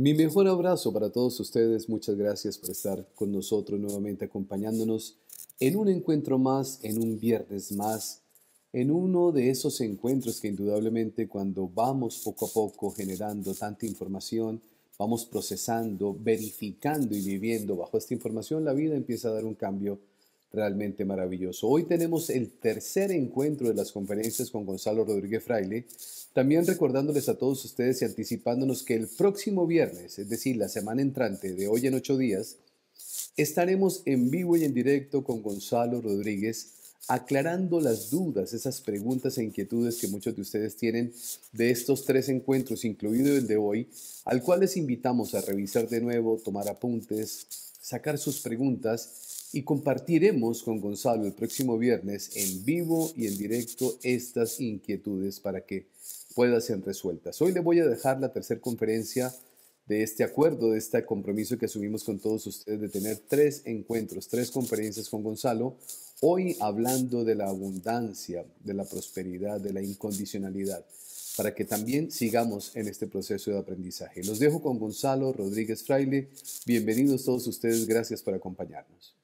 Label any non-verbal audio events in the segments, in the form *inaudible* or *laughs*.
Mi mejor abrazo para todos ustedes. Muchas gracias por estar con nosotros nuevamente acompañándonos en un encuentro más, en un viernes más, en uno de esos encuentros que indudablemente cuando vamos poco a poco generando tanta información, vamos procesando, verificando y viviendo bajo esta información, la vida empieza a dar un cambio realmente maravilloso. Hoy tenemos el tercer encuentro de las conferencias con Gonzalo Rodríguez Fraile, también recordándoles a todos ustedes y anticipándonos que el próximo viernes, es decir, la semana entrante de hoy en ocho días, estaremos en vivo y en directo con Gonzalo Rodríguez aclarando las dudas, esas preguntas e inquietudes que muchos de ustedes tienen de estos tres encuentros, incluido el de hoy, al cual les invitamos a revisar de nuevo, tomar apuntes, sacar sus preguntas y compartiremos con Gonzalo el próximo viernes en vivo y en directo estas inquietudes para que puedan ser resueltas. Hoy le voy a dejar la tercera conferencia de este acuerdo, de este compromiso que asumimos con todos ustedes de tener tres encuentros, tres conferencias con Gonzalo, hoy hablando de la abundancia, de la prosperidad, de la incondicionalidad, para que también sigamos en este proceso de aprendizaje. Los dejo con Gonzalo Rodríguez Fraile. Bienvenidos todos ustedes, gracias por acompañarnos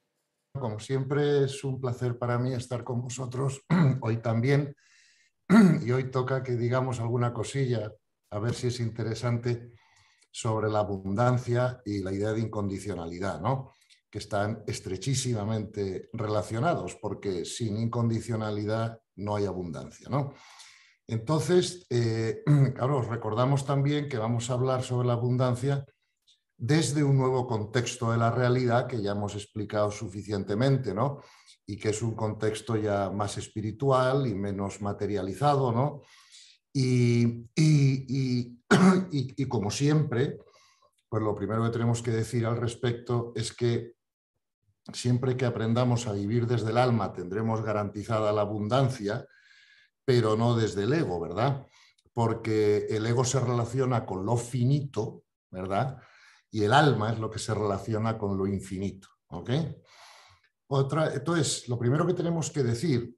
como siempre es un placer para mí estar con vosotros *clears throat* hoy también. *clears throat* Y hoy toca que digamos alguna cosilla, a ver si es interesante, sobre la abundancia y la idea de incondicionalidad, ¿no? que están estrechísimamente relacionados, porque sin incondicionalidad no hay abundancia. ¿no? Entonces, eh, *clears throat* claro, os recordamos también que vamos a hablar sobre la abundancia desde un nuevo contexto de la realidad que ya hemos explicado suficientemente, ¿no? Y que es un contexto ya más espiritual y menos materializado, ¿no? *clears throat* Y, como siempre, pues lo primero que tenemos que decir al respecto es que siempre que aprendamos a vivir desde el alma tendremos garantizada la abundancia, pero no desde el ego, ¿verdad? Porque el ego se relaciona con lo finito, ¿verdad? y el alma es lo que se relaciona con lo infinito. Otra, entonces, lo primero que tenemos que decir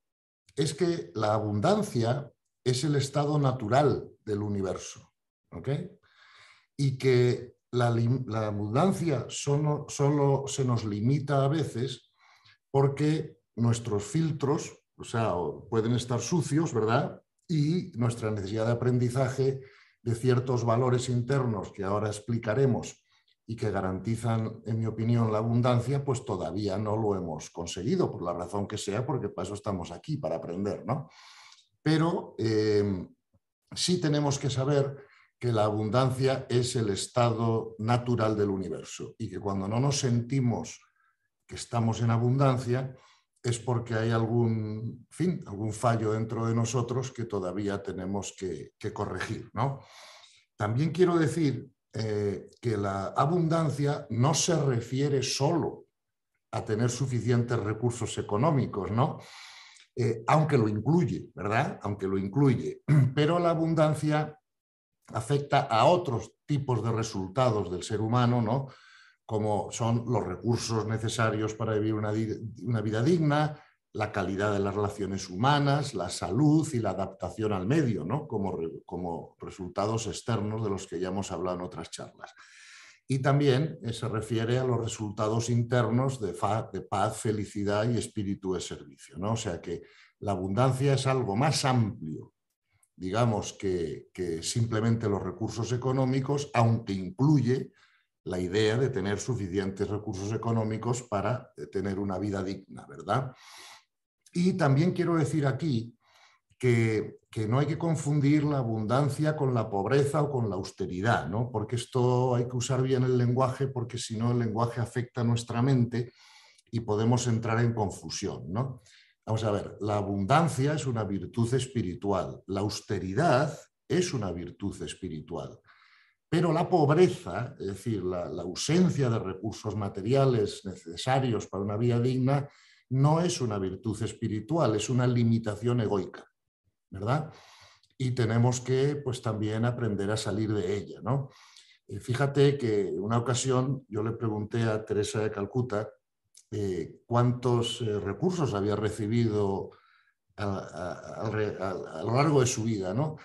es que la abundancia es el estado natural del universo. Y que la, abundancia solo, se nos limita a veces porque nuestros filtros o sea, pueden estar sucios, ¿verdad? Y nuestra necesidad de aprendizaje de ciertos valores internos que ahora explicaremos y que garantizan, en mi opinión, la abundancia, pues todavía no lo hemos conseguido, por la razón que sea, porque para eso estamos aquí, para aprender, ¿no? Pero em, sí tenemos que saber que la abundancia es el estado natural del universo y que cuando no nos sentimos que estamos en abundancia es porque hay algún, fin, algún fallo dentro de nosotros que todavía tenemos que, que corregir, ¿no? También quiero decir eh, que la abundancia no se refiere solo a tener suficientes recursos económicos, ¿no? Eh, aunque lo incluye, ¿verdad? Aunque lo incluye. *clears throat* Pero la abundancia afecta a otros tipos de resultados del ser humano, ¿no? Como son los recursos necesarios para vivir una vida digna, la calidad de las relaciones humanas, la salud y la adaptación al medio, ¿no? como, resultados externos de los que ya hemos hablado en otras charlas. Y también eh, se refiere a los resultados internos de, paz, felicidad y espíritu de servicio. ¿no? O sea que la abundancia es algo más amplio, digamos, que simplemente los recursos económicos, aunque incluye la idea de tener suficientes recursos económicos para eh, tener una vida digna, ¿verdad? Y también quiero decir aquí que, no hay que confundir la abundancia con la pobreza o con la austeridad, ¿no? porque esto hay que usar bien el lenguaje, porque si no el lenguaje afecta nuestra mente y podemos entrar en confusión. ¿no? Vamos a ver, la abundancia es una virtud espiritual, la austeridad es una virtud espiritual. Pero la pobreza, es decir, la, la ausencia de recursos materiales necesarios para una vida digna, no es una virtud espiritual, es una limitación egoica, ¿verdad? Y tenemos que, pues, también aprender a salir de ella, ¿no? Eh, fíjate que una ocasión yo le pregunté a Teresa de Calcuta eh, cuántos eh, recursos había recibido a, lo largo de su vida, ¿no?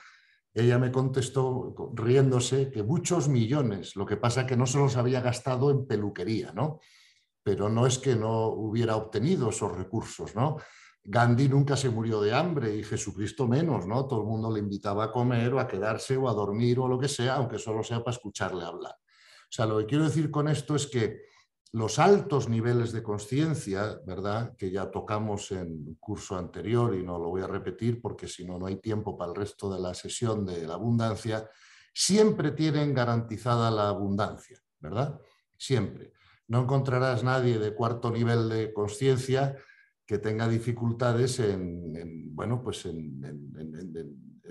Ella me contestó riéndose que muchos millones, lo que pasa que no se los había gastado en peluquería, ¿no? pero no es que no hubiera obtenido esos recursos, ¿no? Gandhi nunca se murió de hambre y Jesucristo menos, ¿no? Todo el mundo le invitaba a comer o a quedarse o a dormir o lo que sea, aunque solo sea para escucharle hablar. O sea, lo que quiero decir con esto es que los altos niveles de conciencia, ¿verdad? Que ya tocamos en un curso anterior y no lo voy a repetir porque si no, no hay tiempo para el resto de la sesión de la abundancia, siempre tienen garantizada la abundancia, ¿verdad? Siempre no encontrarás nadie de cuarto nivel de conciencia que tenga dificultades en, pues en,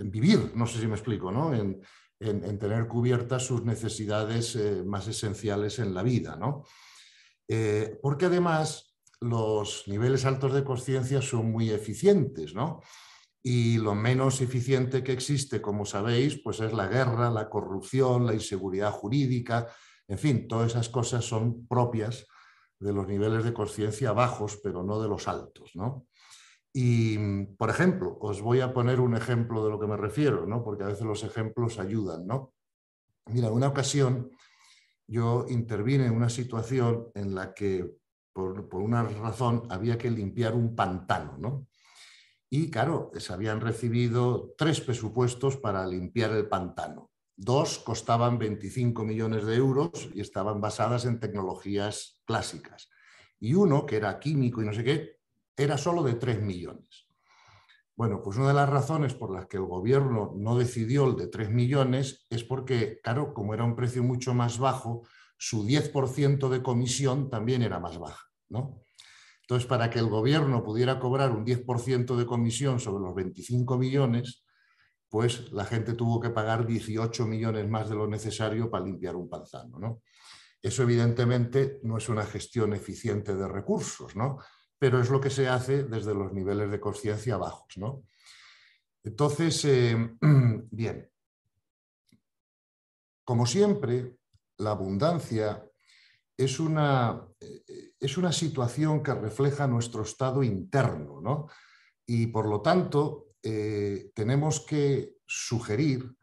vivir, no sé si me explico, ¿no? en, tener cubiertas sus necesidades eh, más esenciales en la vida. ¿no? Eh, porque además los niveles altos de conciencia son muy eficientes, Y lo menos eficiente que existe, como sabéis, pues es la guerra, la corrupción, la inseguridad jurídica, en fin, todas esas cosas son propias de los niveles de conciencia bajos, pero no de los altos. Y, por ejemplo, os voy a poner un ejemplo de lo que me refiero, ¿no? porque a veces los ejemplos ayudan. ¿no? Mira, una ocasión yo intervine en una situación en la que, por, una razón, había que limpiar un pantano. Y claro, se habían recibido tres presupuestos para limpiar el pantano. Dos costaban 25 millones de euros y estaban basadas en tecnologías clásicas. Y uno, que era químico y no sé qué, era solo de 3 millones. Bueno, pues una de las razones por las que el gobierno no decidió el de 3 millones es porque, claro, como era un precio mucho más bajo, su 10% de comisión también era más baja. ¿no? Entonces, para que el gobierno pudiera cobrar un 10% de comisión sobre los 25 millones, pues la gente tuvo que pagar 18 millones más de lo necesario para limpiar un panzano, ¿no? Eso evidentemente no es una gestión eficiente de recursos, ¿no? pero es lo que se hace desde los niveles de conciencia bajos. ¿no? Entonces, eh, *clears throat* bien, como siempre, la abundancia es una, eh, es una situación que refleja nuestro estado interno, ¿no? Y por lo tanto, eh, tenemos que sugerir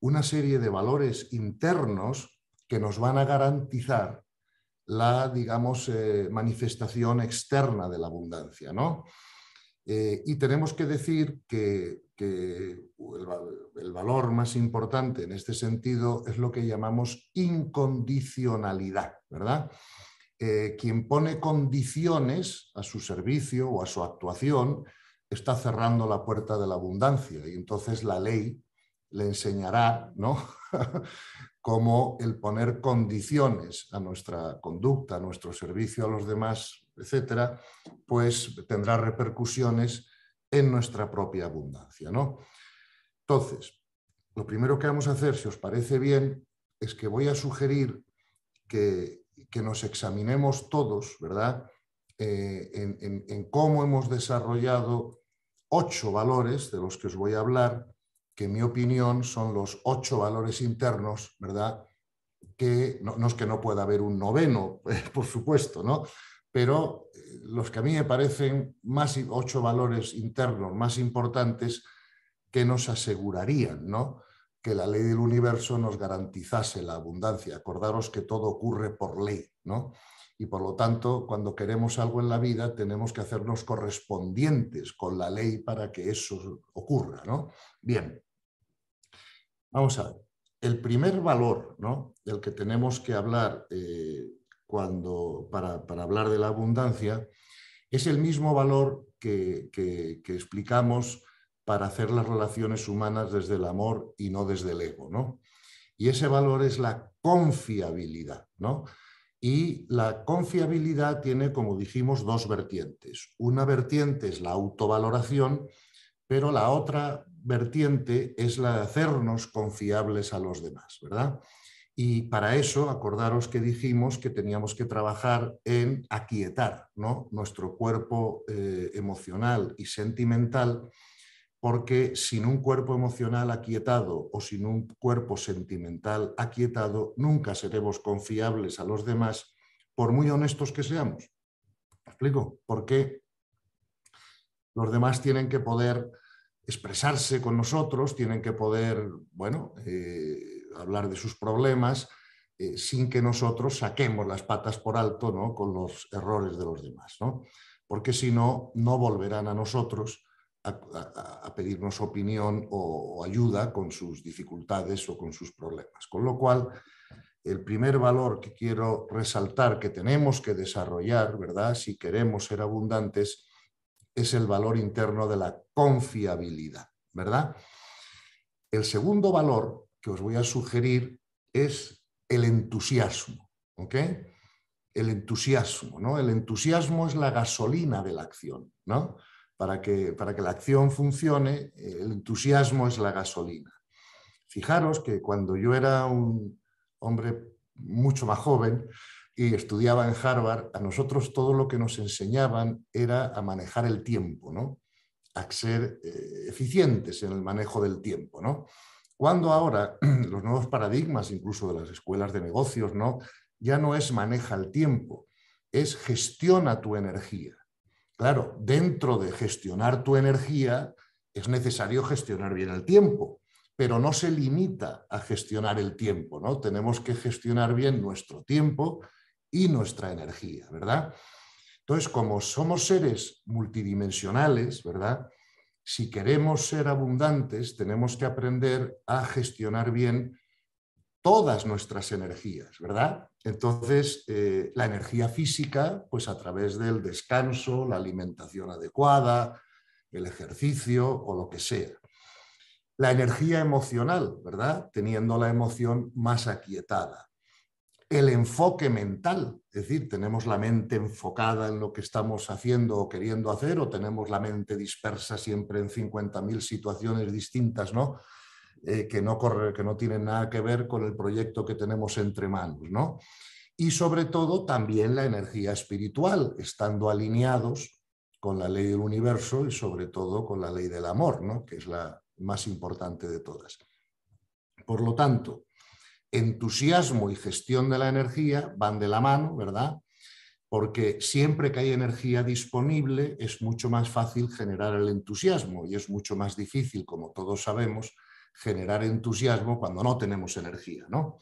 una serie de valores internos que nos van a garantizar la, digamos, eh, manifestación externa de la abundancia, eh, y tenemos que decir que, el, valor más importante en este sentido es lo que llamamos incondicionalidad, ¿verdad? quien pone condiciones a su servicio o a su actuación está cerrando la puerta de la abundancia y entonces la ley le enseñará ¿no? *laughs* cómo el poner condiciones a nuestra conducta, a nuestro servicio a los demás, etcétera, pues tendrá repercusiones en nuestra propia abundancia. ¿no? Entonces, lo primero que vamos a hacer, si os parece bien, es que voy a sugerir que, que nos examinemos todos, ¿verdad? Eh, en, cómo hemos desarrollado ocho valores de los que os voy a hablar, que en mi opinión son los ocho valores internos, ¿verdad? Que no, no es que no pueda haber un noveno, *laughs* por supuesto, ¿no? Pero eh, los que a mí me parecen más ocho valores internos más importantes que nos asegurarían, ¿no? que la ley del universo nos garantizase la abundancia. Acordaros que todo ocurre por ley, ¿no? y por lo tanto, cuando queremos algo en la vida, tenemos que hacernos correspondientes con la ley para que eso ocurra. ¿no? Bien, vamos a ver. El primer valor ¿no? del que tenemos que hablar eh, cuando, para, hablar de la abundancia es el mismo valor que, que, explicamos para hacer las relaciones humanas desde el amor y no desde el ego. ¿no? Y ese valor es la confiabilidad. ¿no? Y la confiabilidad tiene, como dijimos, dos vertientes. Una vertiente es la autovaloración, pero la otra vertiente es la de hacernos confiables a los demás, ¿verdad? Y para eso, acordaros que dijimos que teníamos que trabajar en aquietar ¿no? nuestro cuerpo eh, emocional y sentimental porque sin un cuerpo emocional aquietado o sin un cuerpo sentimental aquietado, nunca seremos confiables a los demás, por muy honestos que seamos. ¿Me explico? Porque los demás tienen que poder expresarse con nosotros, tienen que poder, bueno, eh, hablar de sus problemas eh, sin que nosotros saquemos las patas por alto, ¿no? Con los errores de los demás, Porque si no, no volverán a nosotros a, pedirnos opinión o, o, ayuda con sus dificultades o con sus problemas. Con lo cual, el primer valor que quiero resaltar que tenemos que desarrollar, ¿verdad? Si queremos ser abundantes, es el valor interno de la confiabilidad, ¿verdad? El segundo valor que os voy a sugerir es el entusiasmo, ¿ok? El entusiasmo, ¿no? El entusiasmo es la gasolina de la acción, ¿no? Para que, para que la acción funcione, eh, el entusiasmo es la gasolina. Fijaros que cuando yo era un hombre mucho más joven y estudiaba en Harvard, a nosotros todo lo que nos enseñaban era a manejar el tiempo, ¿no? a ser eh, eficientes en el manejo del tiempo. ¿no? Cuando ahora *clears throat* los nuevos paradigmas, incluso de las escuelas de negocios, ¿no? ya no es maneja el tiempo, es gestiona tu energía. Claro, dentro de gestionar tu energía es necesario gestionar bien el tiempo, pero no se limita a gestionar el tiempo, ¿no? Tenemos que gestionar bien nuestro tiempo y nuestra energía, ¿verdad? Entonces, como somos seres multidimensionales, ¿verdad? Si queremos ser abundantes, tenemos que aprender a gestionar bien todas nuestras energías, ¿verdad? Entonces, eh, la energía física, pues a través del descanso, la alimentación adecuada, el ejercicio o lo que sea. La energía emocional, ¿verdad? Teniendo la emoción más aquietada. El enfoque mental, es decir, tenemos la mente enfocada en lo que estamos haciendo o queriendo hacer o tenemos la mente dispersa siempre en 50.000 situaciones distintas, ¿no? Eh, que, no tienen nada que ver con el proyecto que tenemos entre manos. ¿no? Y sobre todo también la energía espiritual, estando alineados con la ley del universo y sobre todo con la ley del amor, ¿no? que es la más importante de todas. Por lo tanto, entusiasmo y gestión de la energía van de la mano, ¿verdad? Porque siempre que hay energía disponible es mucho más fácil generar el entusiasmo y es mucho más difícil, como todos sabemos, generar entusiasmo cuando no tenemos energía, ¿no?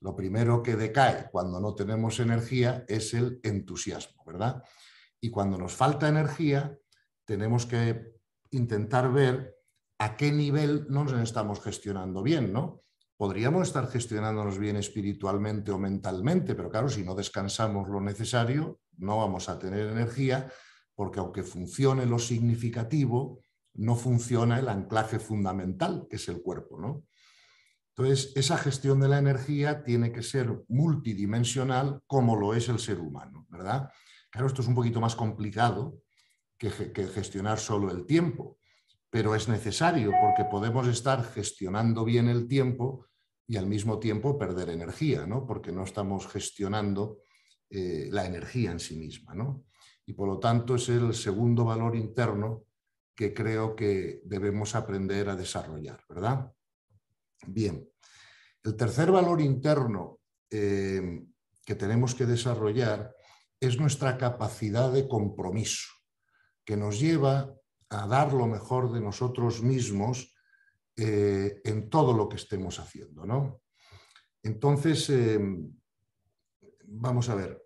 Lo primero que decae cuando no tenemos energía es el entusiasmo, ¿verdad? Y cuando nos falta energía, tenemos que intentar ver a qué nivel nos estamos gestionando bien, ¿no? Podríamos estar gestionándonos bien espiritualmente o mentalmente, pero claro, si no descansamos lo necesario, no vamos a tener energía, porque aunque funcione lo significativo, no funciona el anclaje fundamental, que es el cuerpo. ¿no? Entonces, esa gestión de la energía tiene que ser multidimensional como lo es el ser humano, ¿verdad? Claro, esto es un poquito más complicado que, gestionar solo el tiempo, pero es necesario porque podemos estar gestionando bien el tiempo y al mismo tiempo perder energía, ¿no? Porque no estamos gestionando eh, la energía en sí misma, Y por lo tanto es el segundo valor interno que creo que debemos aprender a desarrollar, ¿verdad? Bien, el tercer valor interno eh, que tenemos que desarrollar es nuestra capacidad de compromiso, que nos lleva a dar lo mejor de nosotros mismos eh, en todo lo que estemos haciendo, ¿no? Entonces, eh, vamos a ver,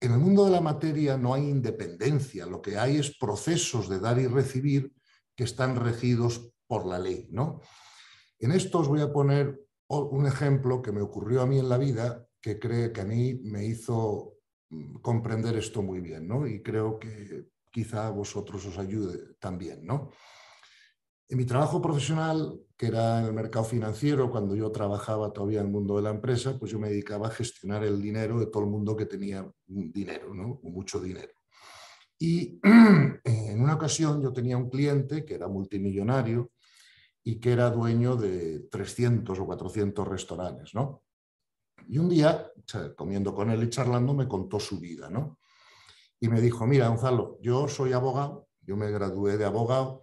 en el mundo de la materia no hay independencia, lo que hay es procesos de dar y recibir que están regidos por la ley. ¿no? En esto os voy a poner un ejemplo que me ocurrió a mí en la vida que cree que a mí me hizo mm, comprender esto muy bien, ¿no? Y creo que quizá a vosotros os ayude también, ¿no? En mi trabajo profesional, que era en el mercado financiero, cuando yo trabajaba todavía en el mundo de la empresa, pues yo me dedicaba a gestionar el dinero de todo el mundo que tenía dinero, ¿no? mucho dinero. Y *clears throat* en una ocasión yo tenía un cliente que era multimillonario y que era dueño de 300 o 400 restaurantes, ¿no? Y un día, comiendo con él y charlando, me contó su vida, ¿no? Y me dijo, mira, Gonzalo, yo soy abogado, yo me gradué de abogado,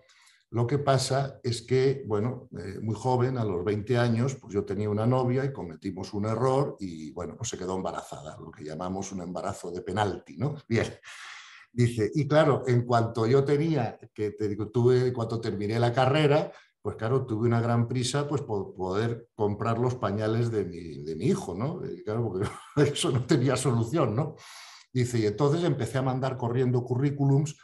lo que pasa es que, bueno, eh, muy joven, a los 20 años, pues yo tenía una novia y cometimos un error y, bueno, pues se quedó embarazada, lo que llamamos un embarazo de penalti, ¿no? *laughs* Bien. Dice, y claro, en cuanto yo tenía, que te, tuve, cuando terminé la carrera, pues claro, tuve una gran prisa pues, por poder comprar los pañales de mi, hijo, ¿no? Eh, claro, porque *laughs* eso no tenía solución, ¿no? Dice, y entonces empecé a mandar corriendo currículums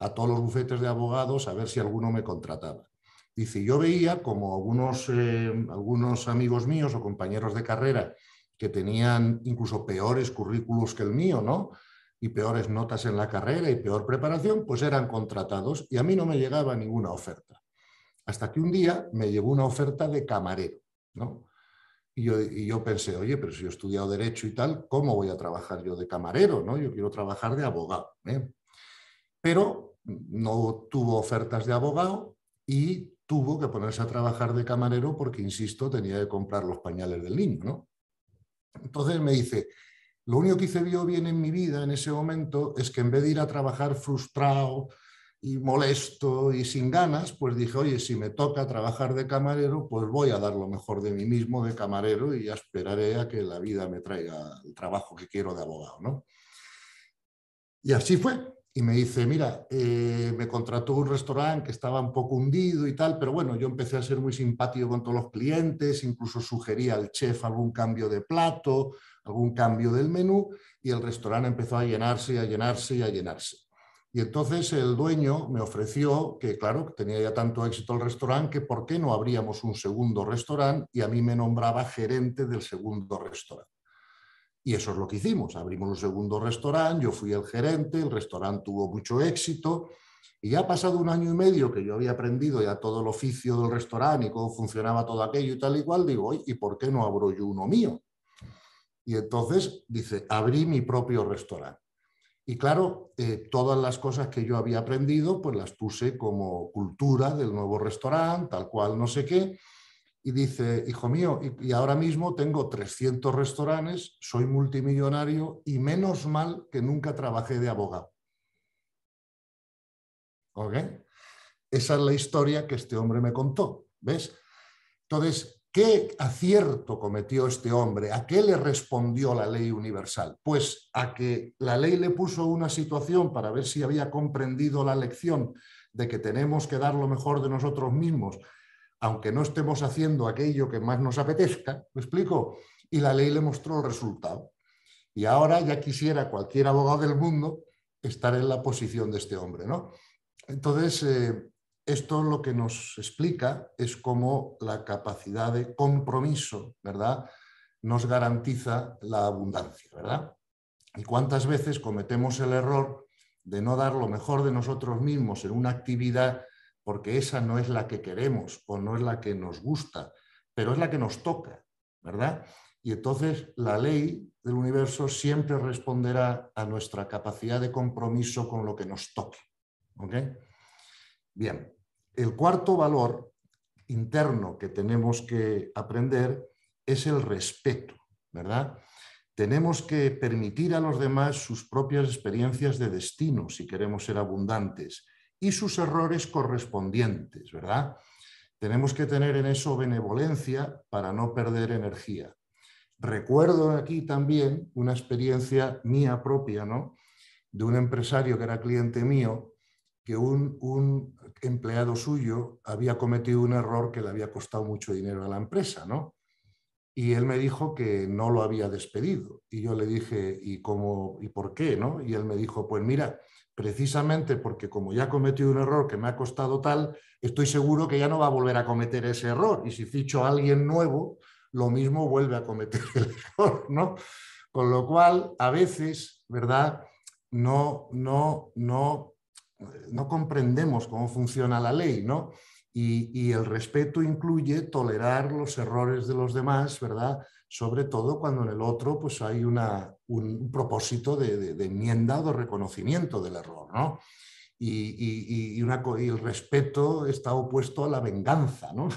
a todos los bufetes de abogados a ver si alguno me contrataba. Dice, yo veía como algunos, eh, algunos amigos míos o compañeros de carrera que tenían incluso peores currículos que el mío, ¿no? Y peores notas en la carrera y peor preparación, pues eran contratados y a mí no me llegaba ninguna oferta. Hasta que un día me llegó una oferta de camarero, ¿no? Y yo, yo, pensé, oye, pero si yo he estudiado Derecho y tal, ¿cómo voy a trabajar yo de camarero? ¿no? Yo quiero trabajar de abogado. ¿eh? pero no tuvo ofertas de abogado y tuvo que ponerse a trabajar de camarero porque, insisto, tenía que comprar los pañales del niño. ¿no? Entonces me dice, lo único que hice bien en mi vida en ese momento es que en vez de ir a trabajar frustrado y molesto y sin ganas, pues dije, oye, si me toca trabajar de camarero, pues voy a dar lo mejor de mí mismo de camarero y ya esperaré a que la vida me traiga el trabajo que quiero de abogado. ¿no? Y así fue y me dice, mira, eh, me contrató un restaurante que estaba un poco hundido y tal, pero bueno, yo empecé a ser muy simpático con todos los clientes, incluso sugería al chef algún cambio de plato, algún cambio del menú, y el restaurante empezó a llenarse y a llenarse y a llenarse. Y entonces el dueño me ofreció que, claro, tenía ya tanto éxito el restaurante, que por qué no abríamos un segundo restaurante y a mí me nombraba gerente del segundo restaurante. Y eso es lo que hicimos. Abrimos un segundo restaurante, yo fui el gerente, el restaurante tuvo mucho éxito. Y ya ha pasado un año y medio que yo había aprendido ya todo el oficio del restaurante y cómo funcionaba todo aquello y tal y cual, digo, ¿y por qué no abro yo uno mío? Y entonces, dice, abrí mi propio restaurante. Y claro, eh, todas las cosas que yo había aprendido, pues las puse como cultura del nuevo restaurante, tal cual, no sé qué y dice, hijo mío, y, ahora mismo tengo 300 restaurantes, soy multimillonario y menos mal que nunca trabajé de abogado. ¿Ok? Esa es la historia que este hombre me contó, ¿ves? Entonces, ¿qué acierto cometió este hombre? ¿A qué le respondió la ley universal? Pues a que la ley le puso una situación para ver si había comprendido la lección de que tenemos que dar lo mejor de nosotros mismos aunque no estemos haciendo aquello que más nos apetezca, ¿me explico? Y la ley le mostró el resultado. Y ahora ya quisiera cualquier abogado del mundo estar en la posición de este hombre, ¿no? Entonces, eh, esto lo que nos explica es cómo la capacidad de compromiso, ¿verdad?, nos garantiza la abundancia, ¿verdad? Y cuántas veces cometemos el error de no dar lo mejor de nosotros mismos en una actividad porque esa no es la que queremos o no es la que nos gusta, pero es la que nos toca, ¿verdad? Y entonces la ley del universo siempre responderá a nuestra capacidad de compromiso con lo que nos toque. ¿ok? Bien, el cuarto valor interno que tenemos que aprender es el respeto, ¿verdad? Tenemos que permitir a los demás sus propias experiencias de destino si queremos ser abundantes y sus errores correspondientes, ¿verdad? Tenemos que tener en eso benevolencia para no perder energía. Recuerdo aquí también una experiencia mía propia, ¿no? De un empresario que era cliente mío, que un, empleado suyo había cometido un error que le había costado mucho dinero a la empresa, ¿no? Y él me dijo que no lo había despedido. Y yo le dije, ¿y cómo y por qué? ¿no? Y él me dijo, pues mira, precisamente porque como ya he cometido un error que me ha costado tal, estoy seguro que ya no va a volver a cometer ese error. Y si ficho a alguien nuevo, lo mismo vuelve a cometer el *laughs* error, ¿no? Con lo cual, a veces, ¿verdad? No, no, no, no comprendemos cómo funciona la ley, ¿no? Y, y el respeto incluye tolerar los errores de los demás, ¿verdad? sobre todo cuando en el otro pues, hay un propósito de, de, enmienda o reconocimiento del error. ¿no? Y, una, el respeto está opuesto a la venganza ¿no?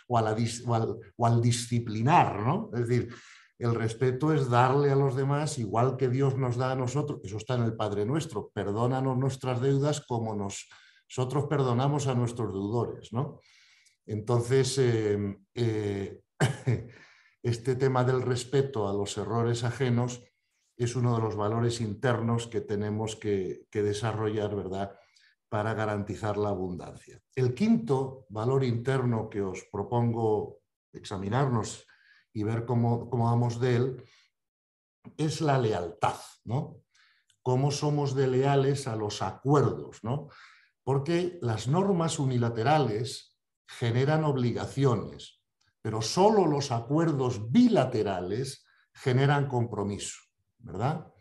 *laughs* o, al, disciplinar. ¿no? Es decir, el respeto es darle a los demás igual que Dios nos da a nosotros, eso está en el Padre Nuestro, perdónanos nuestras deudas como nosotros perdonamos a nuestros deudores. ¿no? Entonces, eh, eh, *clears throat* este tema del respeto a los errores ajenos es uno de los valores internos que tenemos que, desarrollar, ¿verdad?, para garantizar la abundancia. El quinto valor interno que os propongo examinarnos y ver cómo, cómo vamos de él es la lealtad, ¿no? Cómo somos de leales a los acuerdos, ¿no? Porque las normas unilaterales generan obligaciones, pero solo los acuerdos bilaterales generan compromiso, ¿verdad?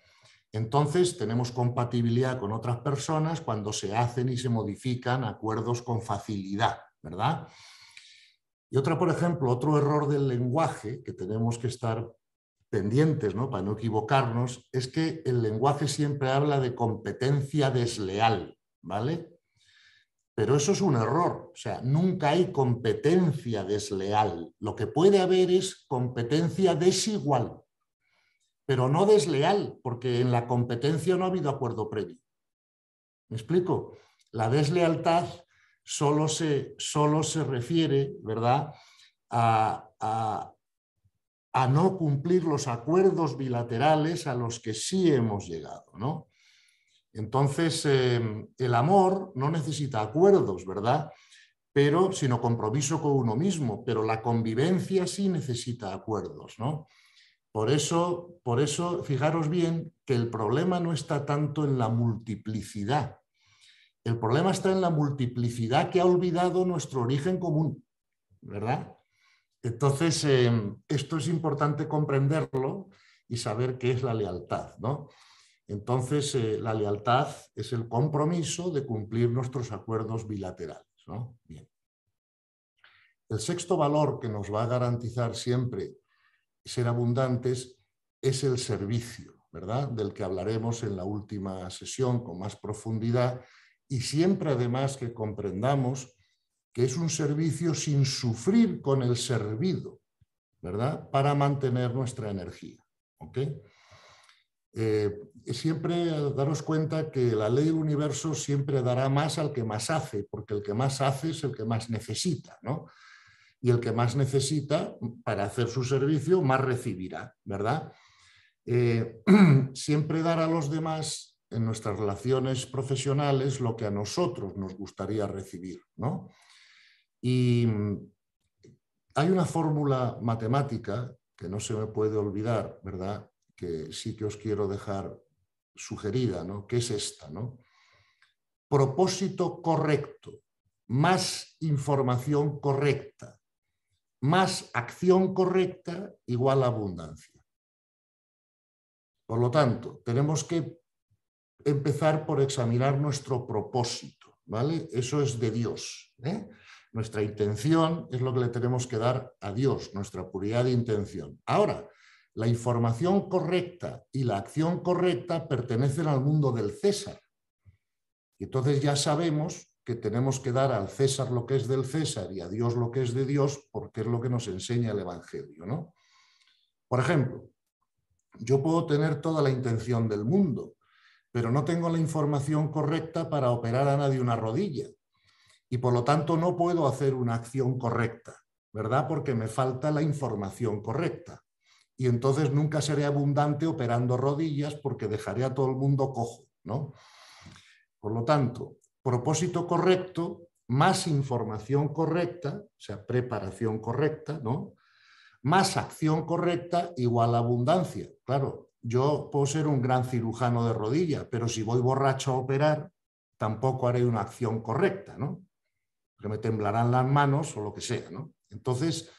Entonces tenemos compatibilidad con otras personas cuando se hacen y se modifican acuerdos con facilidad, ¿verdad? Y otra, por ejemplo, otro error del lenguaje que tenemos que estar pendientes, ¿no? Para no equivocarnos, es que el lenguaje siempre habla de competencia desleal, ¿vale? Pero eso es un error, o sea, nunca hay competencia desleal. Lo que puede haber es competencia desigual, pero no desleal, porque en la competencia no ha habido acuerdo previo. ¿Me explico? La deslealtad solo se, solo se refiere, ¿verdad?, a, a no cumplir los acuerdos bilaterales a los que sí hemos llegado, ¿no? Entonces, eh, el amor no necesita acuerdos, ¿verdad? Pero, sino compromiso con uno mismo, pero la convivencia sí necesita acuerdos, ¿no? Por eso, por eso, fijaros bien que el problema no está tanto en la multiplicidad. El problema está en la multiplicidad que ha olvidado nuestro origen común, ¿verdad? Entonces, eh, esto es importante comprenderlo y saber qué es la lealtad, ¿no? Entonces, eh, la lealtad es el compromiso de cumplir nuestros acuerdos bilaterales. El sexto valor que nos va a garantizar siempre ser abundantes es el servicio, ¿verdad? Del que hablaremos en la última sesión con más profundidad y siempre además que comprendamos que es un servicio sin sufrir con el servido, ¿verdad? Para mantener nuestra energía, ¿ok? Eh, siempre daros cuenta que la ley del universo siempre dará más al que más hace, porque el que más hace es el que más necesita, ¿no? Y el que más necesita para hacer su servicio, más recibirá, ¿verdad? Eh, *clears throat* siempre dar a los demás en nuestras relaciones profesionales lo que a nosotros nos gustaría recibir, ¿no? Y hay una fórmula matemática que no se me puede olvidar, ¿verdad? que sí que os quiero dejar sugerida, ¿no? que es esta. ¿no? Propósito correcto, más información correcta, más acción correcta igual abundancia. Por lo tanto, tenemos que empezar por examinar nuestro propósito, ¿vale? Eso es de Dios. ¿eh? Nuestra intención es lo que le tenemos que dar a Dios, nuestra puridad de intención. Ahora, la información correcta y la acción correcta pertenecen al mundo del César. Y entonces ya sabemos que tenemos que dar al César lo que es del César y a Dios lo que es de Dios, porque es lo que nos enseña el Evangelio. Por ejemplo, yo puedo tener toda la intención del mundo, pero no tengo la información correcta para operar a nadie una rodilla. Y por lo tanto no puedo hacer una acción correcta, ¿verdad? Porque me falta la información correcta y entonces nunca seré abundante operando rodillas porque dejaré a todo el mundo cojo. ¿no? Por lo tanto, propósito correcto, más información correcta, o sea, preparación correcta, ¿no? más acción correcta igual abundancia. Claro, yo puedo ser un gran cirujano de rodilla, pero si voy borracho a operar, tampoco haré una acción correcta, ¿no? Porque me temblarán las manos o lo que sea, ¿no? Entonces,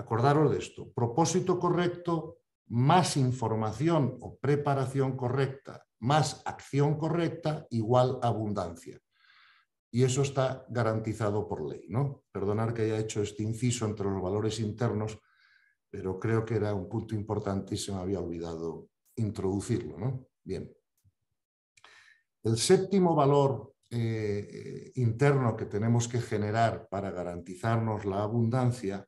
Acordaros de esto, propósito correcto, más información o preparación correcta, más acción correcta, igual abundancia. Y eso está garantizado por ley. ¿no? Perdonar que haya hecho este inciso entre los valores internos, pero creo que era un punto importante y se me había olvidado introducirlo. Bien. El séptimo valor eh, eh, interno que tenemos que generar para garantizarnos la abundancia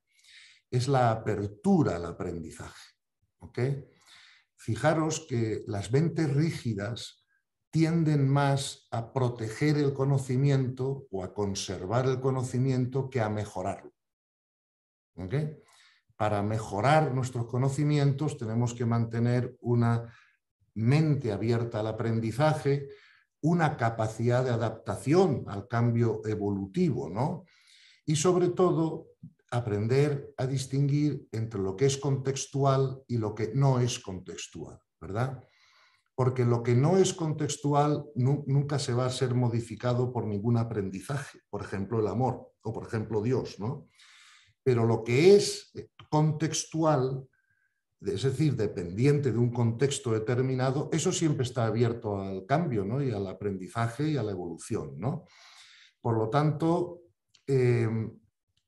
es la apertura al aprendizaje. Fijaros que las mentes rígidas tienden más a proteger el conocimiento o a conservar el conocimiento que a mejorarlo. Para mejorar nuestros conocimientos tenemos que mantener una mente abierta al aprendizaje, una capacidad de adaptación al cambio evolutivo, ¿no? Y sobre todo aprender a distinguir entre lo que es contextual y lo que no es contextual, ¿verdad? Porque lo que no es contextual nunca se va a ser modificado por ningún aprendizaje, por ejemplo el amor o por ejemplo Dios, ¿no? Pero lo que es eh, contextual es decir, dependiente de un contexto determinado, eso siempre está abierto al cambio ¿no? y al aprendizaje y a la evolución. ¿no? Por lo tanto, em,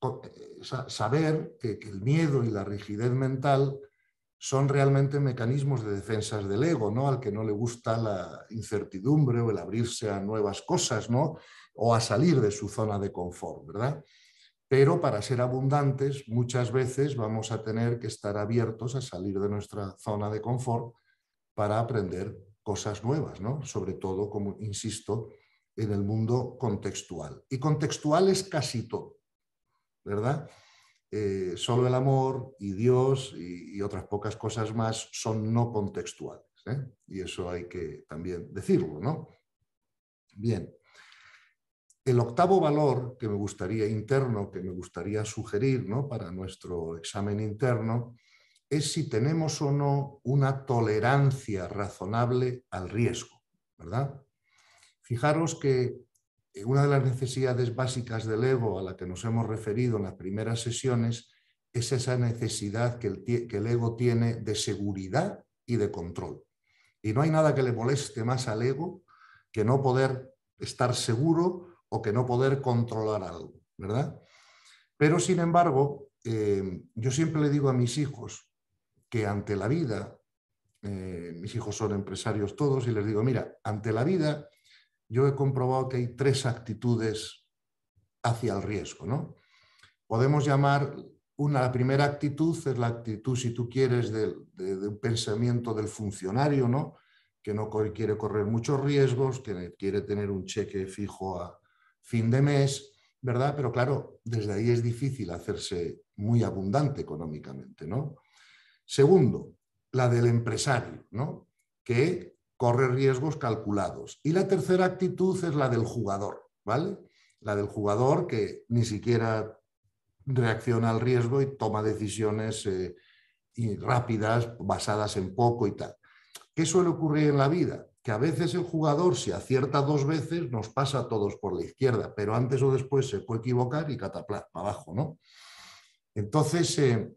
eh, saber que, el miedo y la rigidez mental son realmente mecanismos de defensas del ego, ¿no? Al que no le gusta la incertidumbre o el abrirse a nuevas cosas, ¿no? O a salir de su zona de confort, ¿verdad? Pero para ser abundantes, muchas veces vamos a tener que estar abiertos a salir de nuestra zona de confort para aprender cosas nuevas, ¿no? Sobre todo, como insisto, en el mundo contextual. Y contextual es casi todo. ¿verdad? Eh, solo el amor y Dios y, otras pocas cosas más son no contextuales. ¿eh? Y eso hay que también decirlo, ¿no? Bien. El octavo valor que me gustaría, interno, que me gustaría sugerir ¿no? para nuestro examen interno, es si tenemos o no una tolerancia razonable al riesgo, ¿verdad? Fijaros que eh, una de las necesidades básicas del ego a la que nos hemos referido en las primeras sesiones es esa necesidad que el, que ego tiene de seguridad y de control. Y no hay nada que le moleste más al ego que no poder estar seguro o que no poder controlar algo, ¿verdad? Pero sin embargo, em, yo siempre le digo a mis hijos que ante la vida, eh, mis hijos son empresarios todos, y les digo, mira, ante la vida yo he comprobado que hay tres actitudes hacia el riesgo. ¿no? Podemos llamar una, la primera actitud es la actitud, si tú quieres, del pensamiento del funcionario, ¿no? que no quiere correr muchos riesgos, que quiere tener un cheque fijo a fin de mes, ¿verdad? Pero claro, desde ahí es difícil hacerse muy abundante económicamente, ¿no? Segundo, la del empresario, ¿no? Que corre riesgos calculados. Y la tercera actitud es la del jugador, ¿vale? La del jugador que ni siquiera reacciona al riesgo y toma decisiones eh, y rápidas, basadas en poco y tal. ¿Qué suele ocurrir en la vida? Que a veces el jugador, si acierta dos veces, nos pasa a todos por la izquierda, pero antes o después se puede equivocar y para abajo, ¿no? Entonces, eh,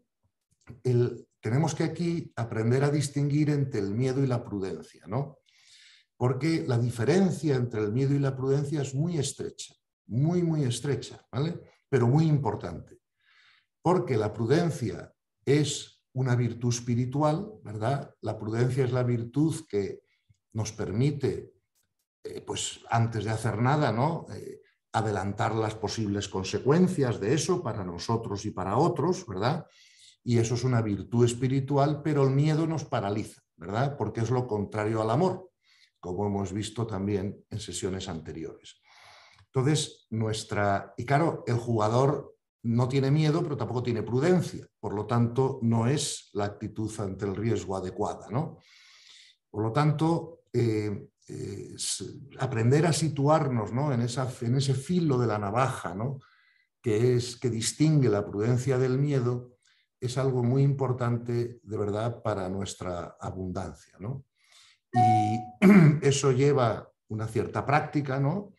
el, tenemos que aquí aprender a distinguir entre el miedo y la prudencia, ¿no? Porque la diferencia entre el miedo y la prudencia es muy estrecha, muy, muy estrecha, ¿vale? Pero muy importante. Porque la prudencia es una virtud espiritual, ¿verdad? La prudencia es la virtud que nos permite, eh, pues antes de hacer nada, ¿no? Eh, adelantar las posibles consecuencias de eso para nosotros y para otros, ¿verdad? y eso es una virtud espiritual, pero el miedo nos paraliza, ¿verdad? Porque es lo contrario al amor, como hemos visto también en sesiones anteriores. Entonces, nuestra... Y claro, el jugador no tiene miedo, pero tampoco tiene prudencia, por lo tanto, no es la actitud ante el riesgo adecuada, ¿no? Por lo tanto, eh, eh, aprender a situarnos ¿no? en, esa, en, ese filo de la navaja, ¿no? que es que distingue la prudencia del miedo, es algo muy importante, de verdad, para nuestra abundancia. ¿no? Y *clears throat* eso lleva una cierta práctica, ¿no?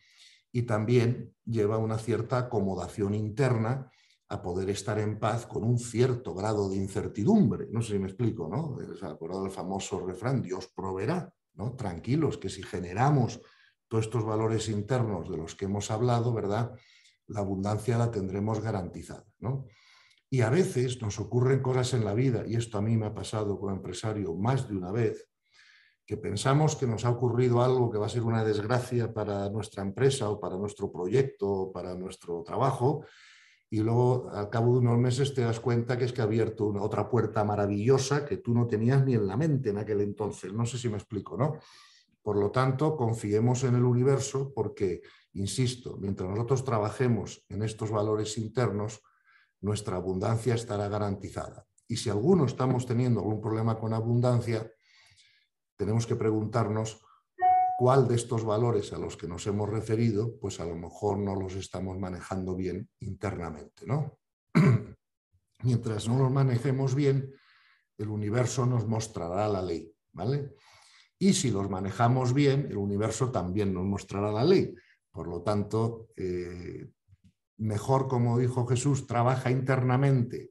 Y también lleva una cierta acomodación interna a poder estar en paz con un cierto grado de incertidumbre. No sé si me explico, ¿no? ¿Se acordado el famoso refrán, Dios proveerá, ¿no? Tranquilos, que si generamos todos estos valores internos de los que hemos hablado, ¿verdad? La abundancia la tendremos garantizada, ¿no? Y a veces nos ocurren cosas en la vida, y esto a mí me ha pasado como empresario más de una vez, que pensamos que nos ha ocurrido algo que va a ser una desgracia para nuestra empresa o para nuestro proyecto o para nuestro trabajo, y luego al cabo de unos meses te das cuenta que es que ha abierto una, otra puerta maravillosa que tú no tenías ni en la mente en aquel entonces. No sé si me explico, ¿no? Por lo tanto, confiemos en el universo porque, insisto, mientras nosotros trabajemos en estos valores internos, nuestra abundancia estará garantizada. Y si alguno estamos teniendo algún problema con abundancia, tenemos que preguntarnos cuál de estos valores a los que nos hemos referido, pues a lo mejor no los estamos manejando bien internamente, ¿no? *clears throat* Mientras no los manejemos bien, el universo nos mostrará la ley, ¿vale? Y si los manejamos bien, el universo también nos mostrará la ley. Por lo tanto, eh, mejor, como dijo Jesús, trabaja internamente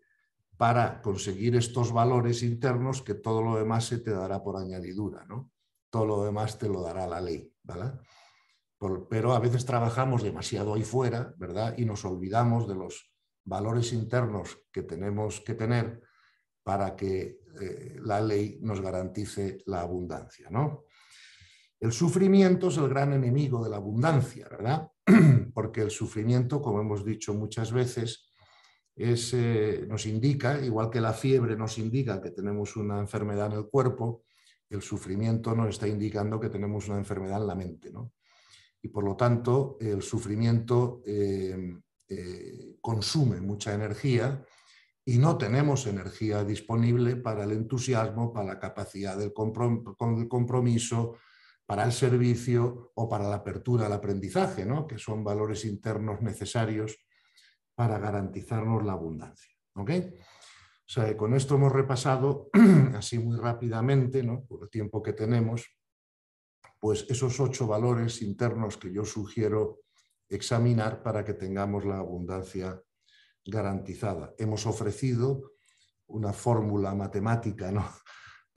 para conseguir estos valores internos que todo lo demás se te dará por añadidura, ¿no? Todo lo demás te lo dará la ley, ¿vale? pero a veces trabajamos demasiado ahí fuera, ¿verdad? Y nos olvidamos de los valores internos que tenemos que tener para que eh, la ley nos garantice la abundancia, ¿no? El sufrimiento es el gran enemigo de la abundancia, ¿verdad? *clears throat* Porque el sufrimiento, como hemos dicho muchas veces, eh, nos indica, igual que la fiebre nos indica que tenemos una enfermedad en el cuerpo, el sufrimiento nos está indicando que tenemos una enfermedad en la mente, ¿no? Y por lo tanto, el sufrimiento eh, eh, consume mucha energía y no tenemos energía disponible para el entusiasmo, para la capacidad del compromiso, para el servicio o para la apertura al aprendizaje, que son valores internos necesarios para garantizarnos la abundancia. con esto hemos repasado *clears throat* así muy rápidamente, por el tiempo que tenemos, pues esos ocho valores internos que yo sugiero examinar para que tengamos la abundancia garantizada. Hemos ofrecido una fórmula matemática ¿no?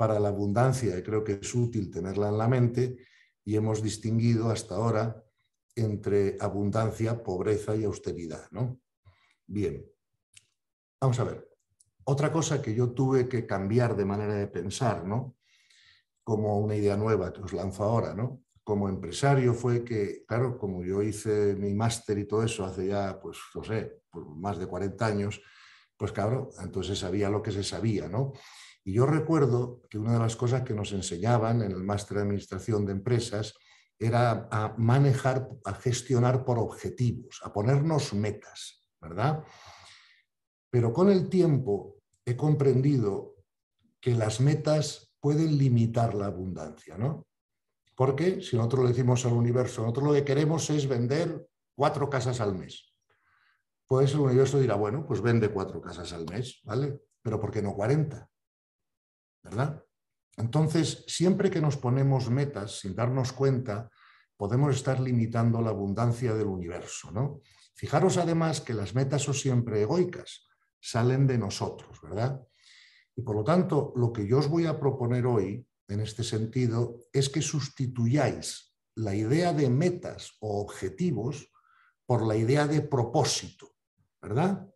para la abundancia y creo que es útil tenerla en la mente y hemos distinguido hasta ahora entre abundancia, pobreza y austeridad. ¿no? Bien, vamos a ver. Otra cosa que yo tuve que cambiar de manera de pensar, ¿no? como una idea nueva que os lanzo ahora, ¿no? como empresario fue que, claro, como yo hice mi máster y todo eso hace ya, pues, no sé, más de 40 años, pues claro, entonces sabía lo que se sabía, ¿no? Y yo recuerdo que una de las cosas que nos enseñaban en el máster de administración de empresas era a manejar, a gestionar por objetivos, a ponernos metas, ¿verdad? Pero con el tiempo he comprendido que las metas pueden limitar la abundancia, ¿no? Porque si nosotros le decimos al universo, nosotros lo que queremos es vender cuatro casas al mes, pues el universo dirá, bueno, pues vende cuatro casas al mes, ¿vale? Pero ¿por qué no cuarenta? ¿verdad? Entonces, siempre que nos ponemos metas sin darnos cuenta, podemos estar limitando la abundancia del universo, ¿no? Fijaros además que las metas son siempre egoicas, salen de nosotros, ¿verdad? Y por lo tanto, lo que yo os voy a proponer hoy en este sentido es que sustituyáis la idea de metas o objetivos por la idea de propósito, ¿verdad?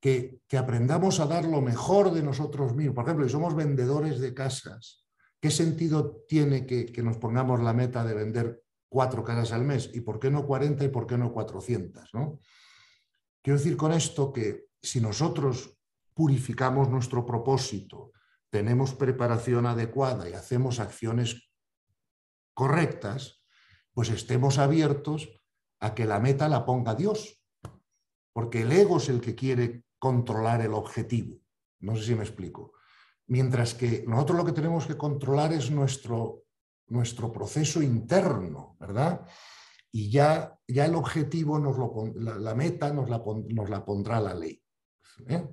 que, aprendamos a dar lo mejor de nosotros mismos. Por ejemplo, si somos vendedores de casas, ¿qué sentido tiene que, nos pongamos la meta de vender cuatro casas al mes? ¿Y por qué no 40 y por qué no 400? Quiero decir con esto que si nosotros purificamos nuestro propósito, tenemos preparación adecuada y hacemos acciones correctas, pues estemos abiertos a que la meta la ponga Dios, porque el ego es el que quiere controlar el objetivo. No sé si me explico. Mientras que nosotros lo que tenemos que controlar es nuestro, nuestro proceso interno, ¿verdad? Y ya, ya el objetivo, nos la, meta nos la, pondrá la ley. ¿eh?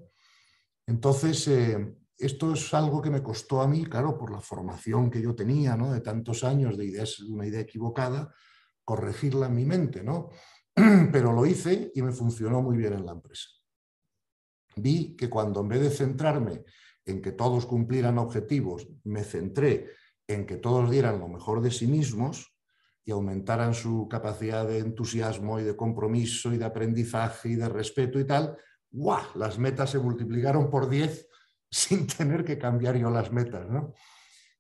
Entonces, eh, esto es algo que me costó a mí, claro, por la formación que yo tenía, ¿no? De tantos años de ideas, de una idea equivocada, corregirla en mi mente, ¿no? *clears throat* Pero lo hice y me funcionó muy bien en la empresa vi que cuando en vez de centrarme en que todos cumplieran objetivos, me centré en que todos dieran lo mejor de sí mismos y aumentaran su capacidad de entusiasmo y de compromiso y de aprendizaje y de respeto y tal, ¡guau! Las metas se multiplicaron por 10 *laughs* sin tener que cambiar yo las metas, ¿no?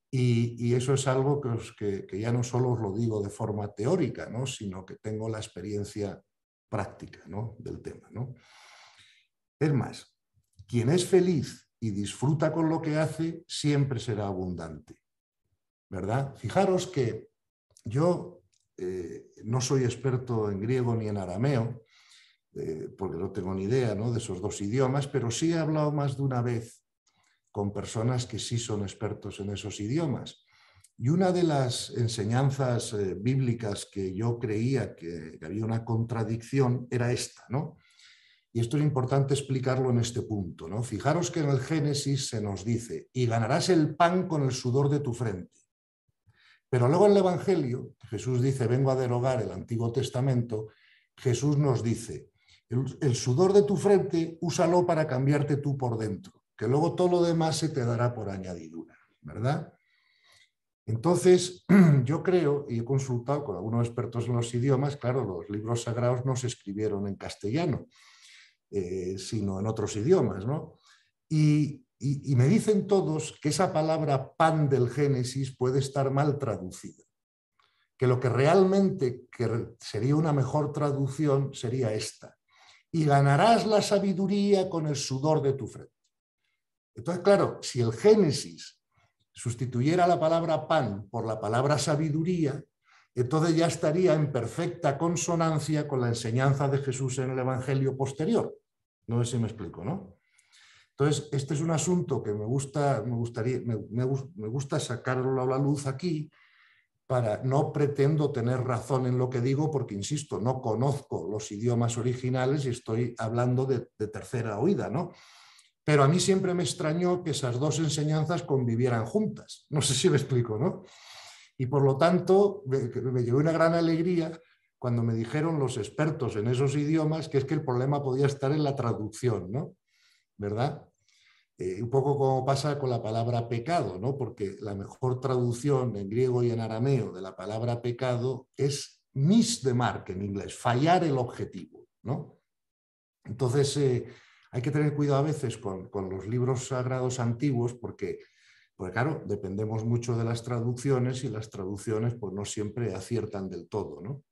Y, y eso es algo que, que, que, ya no solo os lo digo de forma teórica, ¿no? sino que tengo la experiencia práctica ¿no? del tema. ¿no? Es más, quien es feliz y disfruta con lo que hace, siempre será abundante. ¿Verdad? Fijaros que yo eh, no soy experto en griego ni en arameo, eh, porque no tengo ni idea de esos dos idiomas, pero sí he hablado más de una vez con personas que sí son expertos en esos idiomas. Y una de las enseñanzas eh, bíblicas que yo creía que había una contradicción era esta, ¿no? Y esto es importante explicarlo en este punto. ¿no? Fijaros que en el Génesis se nos dice, y ganarás el pan con el sudor de tu frente. Pero luego en el Evangelio, Jesús dice, vengo a derogar el Antiguo Testamento, Jesús nos dice, el, sudor de tu frente, úsalo para cambiarte tú por dentro, que luego todo lo demás se te dará por añadidura, ¿verdad? Entonces, *clears throat* yo creo, y he consultado con algunos expertos en los idiomas, claro, los libros sagrados no se escribieron en castellano, eh, sino en otros idiomas. ¿no? Y, me dicen todos que esa palabra pan del Génesis puede estar mal traducida, que lo que realmente sería una mejor traducción sería esta, y ganarás la sabiduría con el sudor de tu frente. Entonces, claro, si el Génesis sustituyera la palabra pan por la palabra sabiduría, entonces ya estaría en perfecta consonancia con la enseñanza de Jesús en el Evangelio posterior. No sé si me explico, ¿no? Entonces, este es un asunto que me gusta, me gusta sacarlo a la luz aquí, para no pretendo tener razón en lo que digo porque insisto no conozco los idiomas originales y estoy hablando de, de, tercera oída no pero a mí siempre me extrañó que esas dos enseñanzas convivieran juntas no sé si me explico no y por lo tanto, me, llevó llevé una gran alegría cuando me dijeron los expertos en esos idiomas que es que el problema podía estar en la traducción, ¿no? ¿Verdad? Eh, un poco como pasa con la palabra pecado, ¿no? Porque la mejor traducción en griego y en arameo de la palabra pecado es miss de mark en inglés, fallar el objetivo, ¿no? Entonces, eh, hay que tener cuidado a veces con, con los libros sagrados antiguos porque porque claro, dependemos mucho de las traducciones y las traducciones pues no siempre aciertan del todo, ¿no?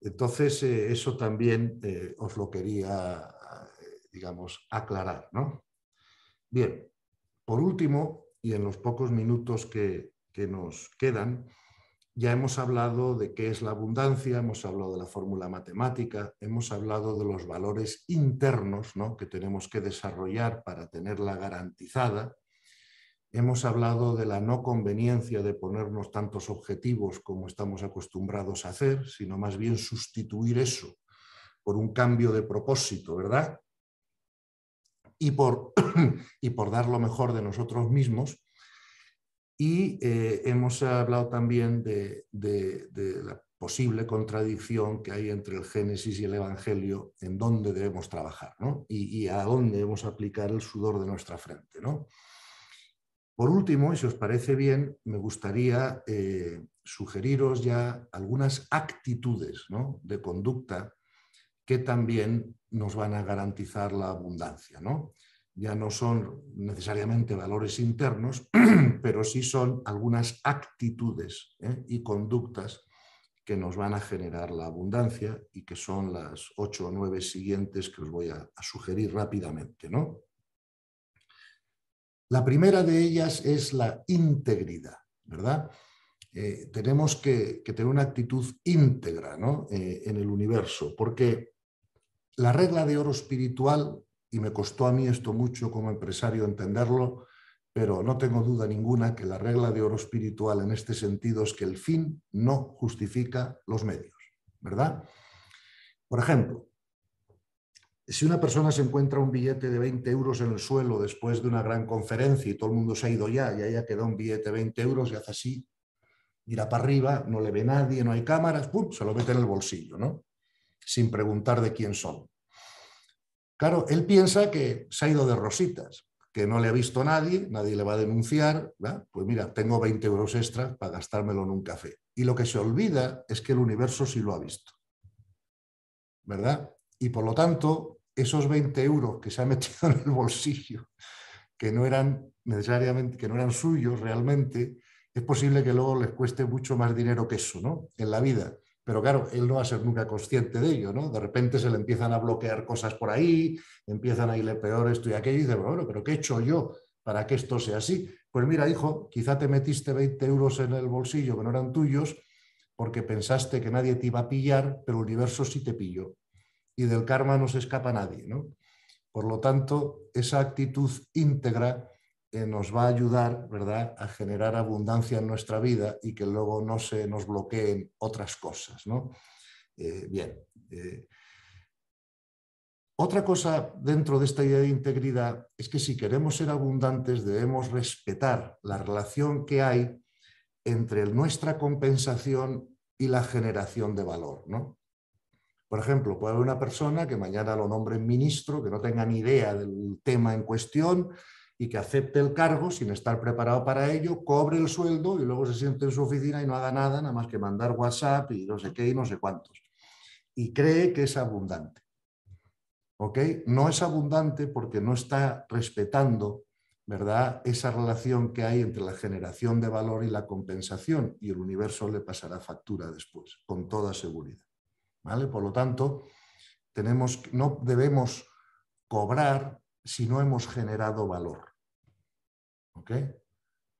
Entonces, eh, eso también eh, os lo quería, digamos, aclarar, Bien, por último, y en los pocos minutos que, que nos quedan, ya hemos hablado de qué es la abundancia, hemos hablado de la fórmula matemática, hemos hablado de los valores internos ¿no? que tenemos que desarrollar para tenerla garantizada. Hemos hablado de la no conveniencia de ponernos tantos objetivos como estamos acostumbrados a hacer, sino más bien sustituir eso por un cambio de propósito, ¿verdad? Y por, *clears throat* dar lo mejor de nosotros mismos. Y eh, hemos hablado también de, la posible contradicción que hay entre el Génesis y el Evangelio en dónde debemos trabajar ¿no? y, a dónde debemos aplicar el sudor de nuestra frente. ¿no? Por último, y si os parece bien, me gustaría eh, sugeriros ya algunas actitudes de conducta que también nos van a garantizar la abundancia. ¿no? Ya no son necesariamente valores internos, *clears throat* pero sí son algunas actitudes ¿eh? y conductas que nos van a generar la abundancia y que son las ocho o nueve siguientes que os voy a, a sugerir rápidamente. ¿no? La primera de ellas es la integridad, ¿verdad? Eh, tenemos que, tener una actitud íntegra eh, en el universo, porque la regla de oro espiritual, y me costó a mí esto mucho como empresario entenderlo, pero no tengo duda ninguna que la regla de oro espiritual en este sentido es que el fin no justifica los medios, ¿verdad? Por ejemplo, si una persona se encuentra un billete de 20 euros en el suelo después de una gran conferencia y todo el mundo se ha ido ya y ha quedado un billete de 20 euros y hace así, mira para arriba, no le ve nadie, no hay cámaras, ¡pum! se lo mete en el bolsillo, ¿no? Sin preguntar de quién son. Claro, él piensa que se ha ido de rositas, que no le ha visto nadie, nadie le va a denunciar, ¿verdad? pues mira, tengo 20 euros extra para gastármelo en un café. Y lo que se olvida es que el universo sí lo ha visto. ¿Verdad? Y por lo tanto, esos 20 euros que se ha *laughs* metido en el bolsillo, que no eran necesariamente, que no eran suyos realmente, es posible que luego les cueste mucho más dinero que eso, ¿no? En la vida. Pero claro, él no va a ser nunca consciente de ello, ¿no? De repente se le empiezan a bloquear cosas por ahí, empiezan a irle peor esto y aquello, y dice, bueno, pero ¿qué he hecho yo para que esto sea así? Pues mira, hijo, quizá te metiste 20 euros en el bolsillo que no eran tuyos porque pensaste que nadie te iba a pillar, pero el universo sí te pilló y del karma no se escapa nadie. Por lo tanto, esa actitud íntegra eh, nos va a ayudar ¿verdad? a generar abundancia en nuestra vida y que luego no se nos bloqueen otras cosas. Eh, bien. Eh, otra cosa dentro de esta idea de integridad es que si queremos ser abundantes debemos respetar la relación que hay entre nuestra compensación y la generación de valor. ¿no? Por ejemplo, puede haber una persona que mañana lo nombre ministro, que no tenga ni idea del tema en cuestión y que acepte el cargo sin estar preparado para ello, cobre el sueldo y luego se siente en su oficina y no haga nada, nada más que mandar WhatsApp y no sé qué y no sé cuántos. Y cree que es abundante. ¿Ok? No es abundante porque no está respetando ¿verdad? Esa relación que hay entre la generación de valor y la compensación y el universo le pasará factura después, con toda seguridad. Por lo tanto, no debemos cobrar si no hemos generado valor.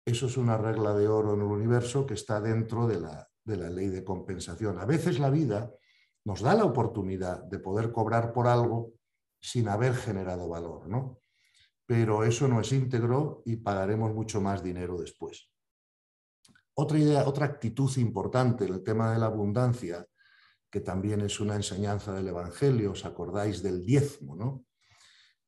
Eso es una regla de oro en el universo que está dentro de la, ley de compensación. A veces la vida nos da la oportunidad de poder cobrar por algo sin haber generado valor, ¿no? Pero eso no es íntegro y pagaremos mucho más dinero después. Otra idea, otra actitud importante en el tema de la abundancia que también es una enseñanza del Evangelio, os acordáis del diezmo, ¿no?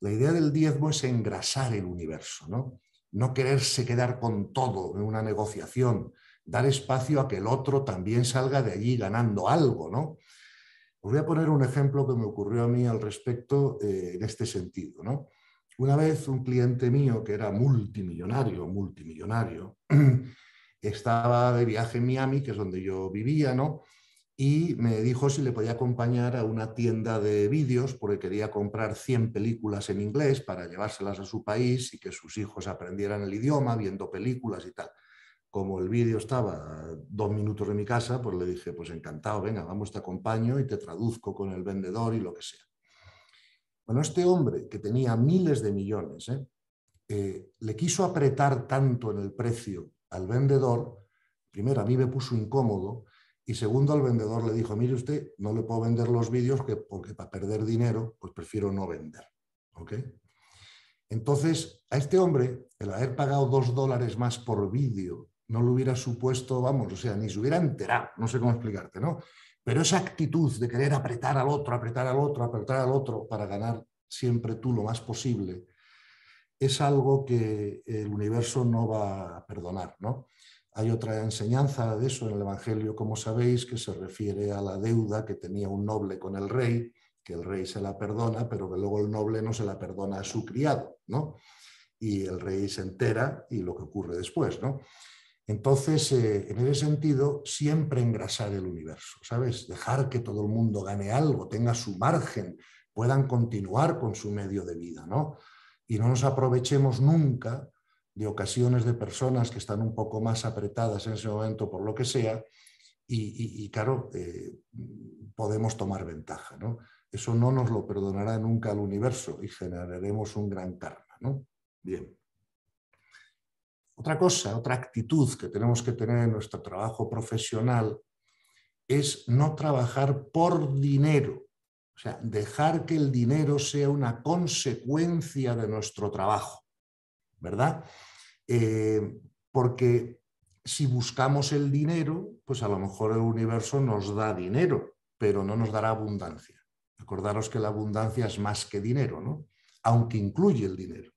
La idea del diezmo es engrasar el universo, ¿no? No quererse quedar con todo en una negociación, dar espacio a que el otro también salga de allí ganando algo, ¿no? Os voy a poner un ejemplo que me ocurrió a mí al respecto eh, en este sentido, ¿no? Una vez un cliente mío que era multimillonario, multimillonario, *clears throat* estaba de viaje en Miami, que es donde yo vivía, ¿no? y me dijo si le podía acompañar a una tienda de vídeos porque quería comprar 100 películas en inglés para llevárselas a su país y que sus hijos aprendieran el idioma viendo películas y tal. Como el vídeo estaba a dos minutos de mi casa, pues le dije, pues encantado, venga, vamos, te acompaño y te traduzco con el vendedor y lo que sea. Bueno, este hombre que tenía miles de millones, ¿eh? Eh, le quiso apretar tanto en el precio al vendedor, primero a mí me puso incómodo, y segundo, al vendedor le dijo, mire usted, no le puedo vender los vídeos porque para perder dinero, pues prefiero no vender. ¿Ok? Entonces, a este hombre, el haber pagado dos dólares más por vídeo, no lo hubiera supuesto, vamos, o sea, ni se hubiera enterado, no sé cómo explicarte, ¿no? Pero esa actitud de querer apretar al otro, apretar al otro, apretar al otro para ganar siempre tú lo más posible, es algo que el universo no va a perdonar, ¿no? Hay otra enseñanza de eso en el Evangelio, como sabéis, que se refiere a la deuda que tenía un noble con el rey, que el rey se la perdona, pero que luego el noble no se la perdona a su criado, ¿no? Y el rey se entera y lo que ocurre después, ¿no? Entonces, eh, en ese sentido, siempre engrasar el universo, ¿sabes? Dejar que todo el mundo gane algo, tenga su margen, puedan continuar con su medio de vida, ¿no? Y no nos aprovechemos nunca de ocasiones de personas que están un poco más apretadas en ese momento por lo que sea, y, claro, eh, podemos tomar ventaja. ¿no? Eso no nos lo perdonará nunca el universo y generaremos un gran karma. Bien. Otra cosa, otra actitud que tenemos que tener en nuestro trabajo profesional es no trabajar por dinero, o sea, dejar que el dinero sea una consecuencia de nuestro trabajo. ¿verdad? Eh, porque si buscamos el dinero, pues a lo mejor el universo nos da dinero, pero no nos dará abundancia. Acordaros que la abundancia es más que dinero, ¿no? Aunque incluye el dinero.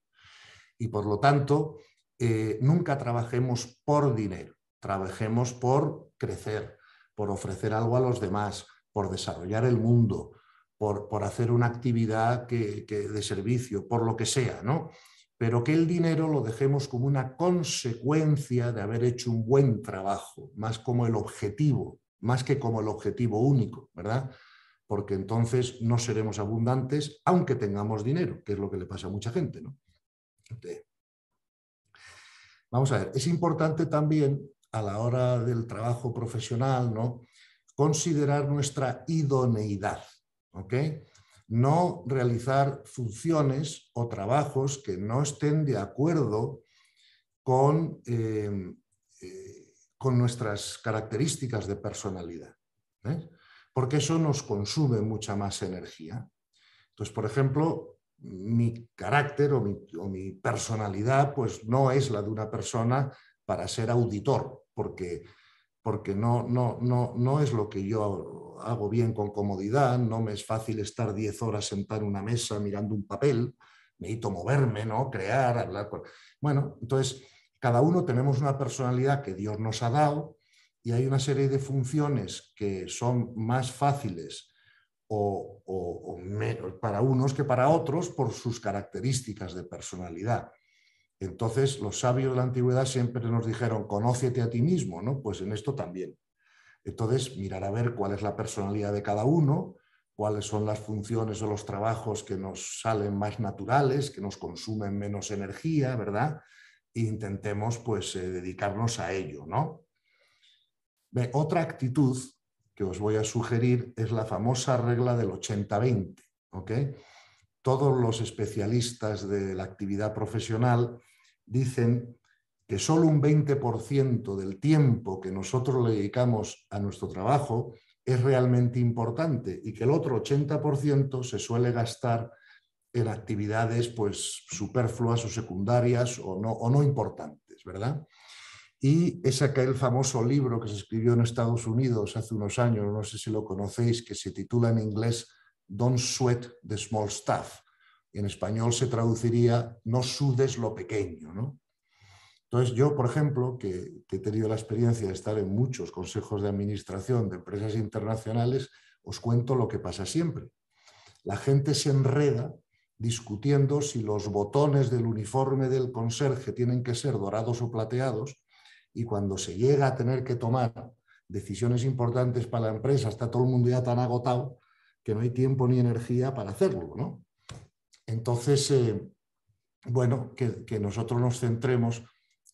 Y por lo tanto, eh, nunca trabajemos por dinero, trabajemos por crecer, por ofrecer algo a los demás, por desarrollar el mundo, por, hacer una actividad de servicio, por lo que sea, ¿no? pero que el dinero lo dejemos como una consecuencia de haber hecho un buen trabajo, más como el objetivo, más que como el objetivo único, ¿verdad? Porque entonces no seremos abundantes aunque tengamos dinero, que es lo que le pasa a mucha gente, ¿no? vamos a ver, es importante también a la hora del trabajo profesional, ¿no? Considerar nuestra idoneidad, ¿ok? no realizar funciones o trabajos que no estén de acuerdo con, eh, eh, con nuestras características de personalidad, ¿eh? porque eso nos consume mucha más energía. Entonces, por ejemplo, mi carácter o mi, o mi personalidad pues no es la de una persona para ser auditor, porque porque no, no, no, es lo que yo hago bien con comodidad, no me es fácil estar 10 horas sentado en una mesa mirando un papel, necesito moverme, ¿no? crear, hablar. Bueno, entonces, cada uno tenemos una personalidad que Dios nos ha dado y hay una serie de funciones que son más fáciles o menos para unos que para otros por sus características de personalidad. Entonces, los sabios de la antigüedad siempre nos dijeron, conócete a ti mismo, ¿no? Pues en esto también. Entonces, mirar a ver cuál es la personalidad de cada uno, cuáles son las funciones o los trabajos que nos salen más naturales, que nos consumen menos energía, ¿verdad? E intentemos, pues, eh, dedicarnos a ello, ¿no? otra actitud que os voy a sugerir es la famosa regla del 80-20, ¿ok? todos los especialistas de la actividad profesional dicen que solo un 20% del tiempo que nosotros le dedicamos a nuestro trabajo es realmente importante y que el otro 80% se suele gastar en actividades pues, superfluas o secundarias o no, o no importantes, ¿verdad? Y es aquel famoso libro que se escribió en Estados Unidos hace unos años, no sé si lo conocéis, que se titula en inglés don't sweat the small stuff. En español se traduciría no sudes lo pequeño. ¿no? Entonces yo, por ejemplo, que, que he tenido la experiencia de estar en muchos consejos de administración de empresas internacionales, os cuento lo que pasa siempre. La gente se enreda discutiendo si los botones del uniforme del conserje tienen que ser dorados o plateados y cuando se llega a tener que tomar decisiones importantes para la empresa, está todo el mundo ya tan agotado que no hay tiempo ni energía para hacerlo. ¿no? Entonces, eh, bueno, que, nosotros nos centremos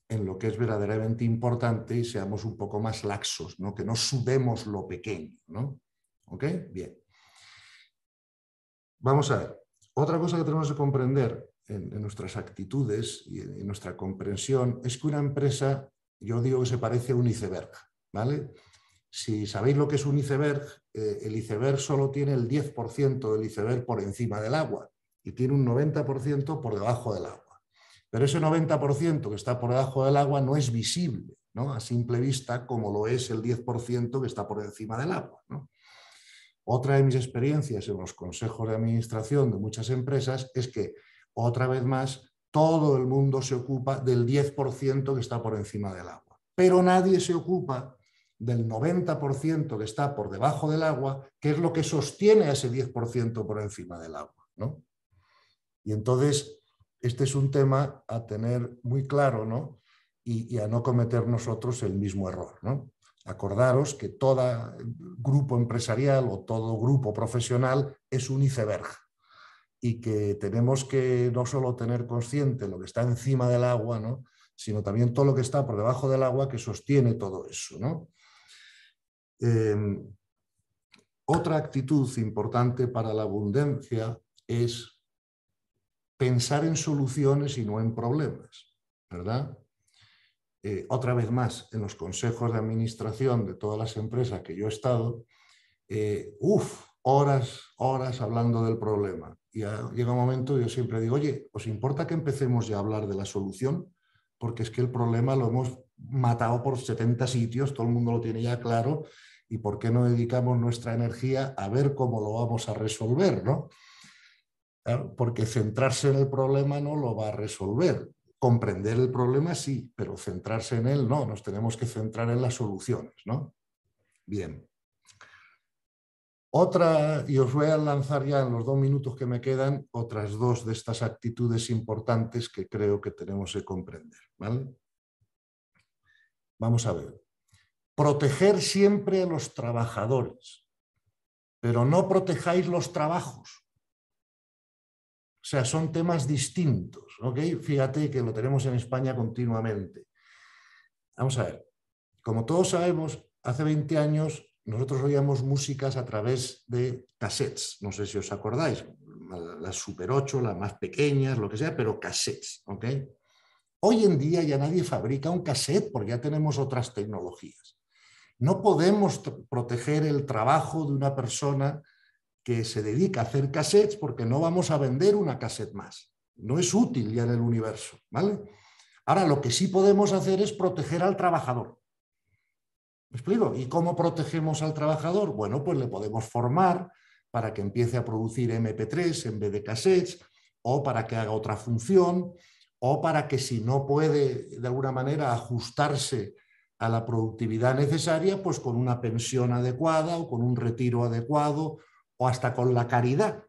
en lo que es verdaderamente importante y seamos un poco más laxos, ¿no? que no subemos lo pequeño. ¿no? ¿Ok? Bien. Vamos a ver. Otra cosa que tenemos que comprender en, nuestras actitudes y en, nuestra comprensión es que una empresa, yo digo que se parece a un iceberg, ¿vale? Si sabéis lo que es un iceberg, eh, el iceberg solo tiene el 10% del iceberg por encima del agua y tiene un 90% por debajo del agua. Pero ese 90% que está por debajo del agua no es visible a simple vista como lo es el 10% que está por encima del agua. Otra de mis experiencias en los consejos de administración de muchas empresas es que, otra vez más, todo el mundo se ocupa del 10% que está por encima del agua. Pero nadie se ocupa del 90% que está por debajo del agua, que es lo que sostiene a ese 10% por encima del agua. ¿no? Y entonces, este es un tema a tener muy claro ¿no? y, a no cometer nosotros el mismo error. ¿no? Acordaros que todo eh, grupo empresarial o todo grupo profesional es un iceberg y que tenemos que no solo tener consciente lo que está encima del agua, ¿no? sino también todo lo que está por debajo del agua que sostiene todo eso. ¿no? Em, otra actitud importante para la abundancia es pensar en soluciones y no en problemas, ¿verdad? Eh, otra vez más, en los consejos de administración de todas las empresas que yo he estado, eh, uff, horas, horas hablando del problema. Y llega un momento, yo siempre digo, oye, ¿os importa que empecemos ya a hablar de la solución? Porque es que el problema lo hemos matado por 70 sitios, todo el mundo lo tiene ya claro y por qué no dedicamos nuestra energía a ver cómo lo vamos a resolver, Porque centrarse en el problema no lo va a resolver. Comprender el problema sí, pero centrarse en él no. Nos tenemos que centrar en las soluciones, ¿no? Bien. Otra, y os voy a lanzar ya en los dos minutos que me quedan, otras dos de estas actitudes importantes que creo que tenemos que comprender. Vamos a ver proteger siempre a los trabajadores, pero no protejáis los trabajos. O sea, son temas distintos, ¿ok? Fíjate que lo tenemos en España continuamente. Vamos a ver, como todos sabemos, hace 20 años nosotros oíamos músicas a través de cassettes, no sé si os acordáis, las Super 8, las más pequeñas, lo que sea, pero cassettes, ¿ok? Hoy en día ya nadie fabrica un cassette porque ya tenemos otras tecnologías. No podemos proteger el trabajo de una persona que se dedica a hacer cassettes porque no vamos a vender una cassette más. No es útil ya en el universo, ¿vale? Ahora, lo que sí podemos hacer es proteger al trabajador. ¿Me explico? ¿Y cómo protegemos al trabajador? Bueno, pues le podemos formar para que empiece a producir MP3 en vez de cassettes, o para que haga otra función, o para que si no puede de alguna manera ajustarse a la productividad necesaria, pues con una pensión adecuada o con un retiro adecuado o hasta con la caridad.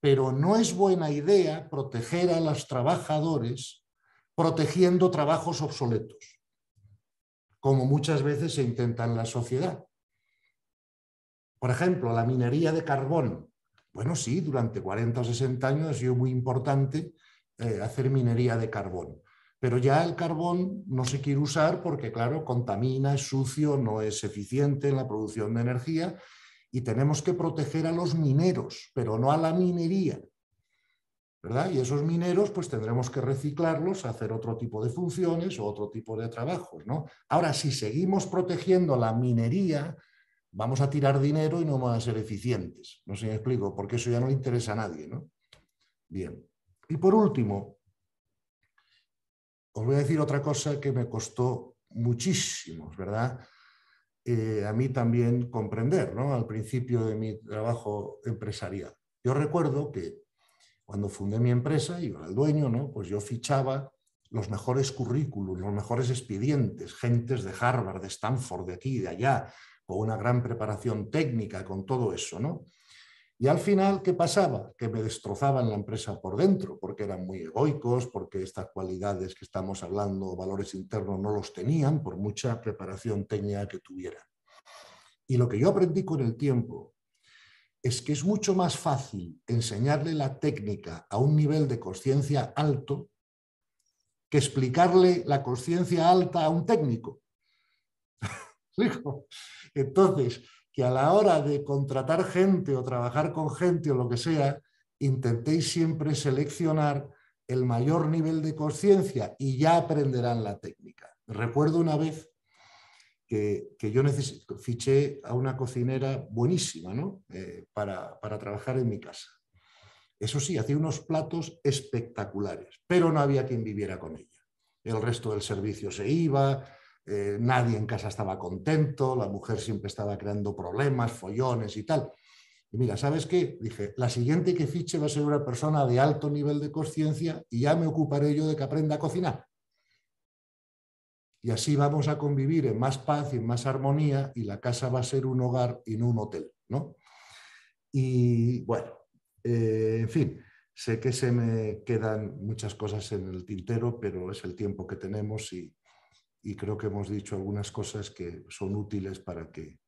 Pero no es buena idea proteger a los trabajadores protegiendo trabajos obsoletos, como muchas veces se intenta en la sociedad. Por ejemplo, la minería de carbón. Bueno, sí, durante 40 o 60 años ha sido muy importante eh, hacer minería de carbón pero ya el carbón no se quiere usar porque, claro, contamina, es sucio, no es eficiente en la producción de energía y tenemos que proteger a los mineros, pero no a la minería. ¿verdad? Y esos mineros pues tendremos que reciclarlos, hacer otro tipo de funciones o otro tipo de trabajos. ¿no? Ahora, si seguimos protegiendo la minería, vamos a tirar dinero y no vamos a ser eficientes. No sé si me explico, porque eso ya no le interesa a nadie. ¿no? Bien. Y por último, os voy a decir otra cosa que me costó muchísimo, ¿verdad? Eh, a mí también comprender, ¿no? Al principio de mi trabajo empresarial. Yo recuerdo que cuando fundé mi empresa, y era el dueño, ¿no? Pues yo fichaba los mejores currículums, los mejores expedientes, gentes de Harvard, de Stanford, de aquí, de allá, con una gran preparación técnica, con todo eso, ¿no? Y al final, ¿qué pasaba? Que me destrozaban la empresa por dentro, porque eran muy egoicos, porque estas cualidades que estamos hablando, valores internos, no los tenían, por mucha preparación técnica que tuvieran. Y lo que yo aprendí con el tiempo es que es mucho más fácil enseñarle la técnica a un nivel de conciencia alto que explicarle la conciencia alta a un técnico. *laughs* Entonces, que a la hora de contratar gente o trabajar con gente o lo que sea, intentéis siempre seleccionar el mayor nivel de conciencia y ya aprenderán la técnica. Recuerdo una vez que, yo fiché a una cocinera buenísima eh, para, para trabajar en mi casa. Eso sí, hacía unos platos espectaculares, pero no había quien viviera con ella. El resto del servicio se iba, eh, nadie en casa estaba contento, la mujer siempre estaba creando problemas, follones y tal. Y mira, ¿sabes qué? Dije, la siguiente que fiche va a ser una persona de alto nivel de conciencia y ya me ocuparé yo de que aprenda a cocinar. Y así vamos a convivir en más paz y en más armonía y la casa va a ser un hogar y no un hotel, ¿no? Y bueno, eh, en fin, sé que se me quedan muchas cosas en el tintero, pero es el tiempo que tenemos y y creo que hemos dicho algunas cosas que son útiles para que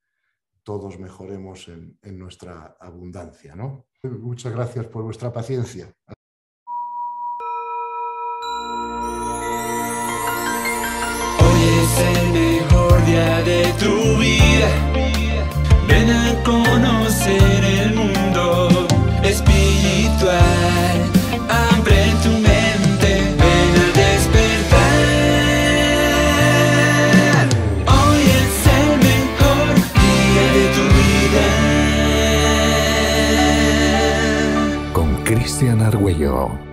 todos mejoremos en, nuestra abundancia. ¿no? Muchas gracias por vuestra paciencia. Hoy es el mejor día de tu vida. Ven a Cristian Argüello.